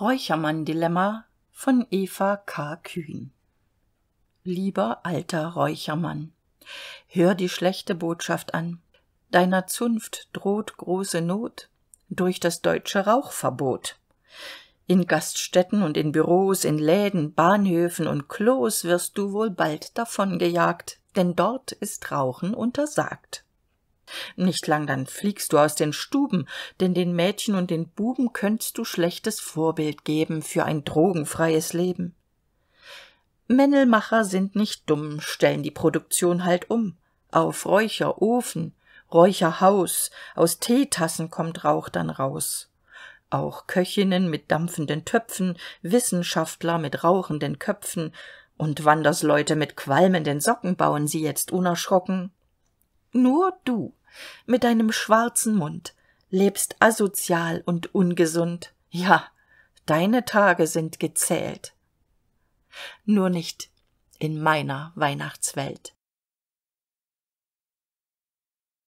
Räuchermann-Dilemma von Eva K. Kühn lieber alter räuchermann hör die schlechte botschaft an deiner zunft droht große not durch das deutsche rauchverbot in gaststätten und in Büros, in läden bahnhöfen und klos wirst du wohl bald davongejagt denn dort ist rauchen untersagt nicht lang, dann fliegst du aus den Stuben, denn den Mädchen und den Buben könntest du schlechtes Vorbild geben für ein drogenfreies Leben. Männelmacher sind nicht dumm, stellen die Produktion halt um. Auf Räucherofen, Räucherhaus, aus Teetassen kommt Rauch dann raus. Auch Köchinnen mit dampfenden Töpfen, Wissenschaftler mit rauchenden Köpfen und Wandersleute mit qualmenden Socken bauen sie jetzt unerschrocken nur du mit deinem schwarzen mund lebst asozial und ungesund ja deine tage sind gezählt nur nicht in meiner weihnachtswelt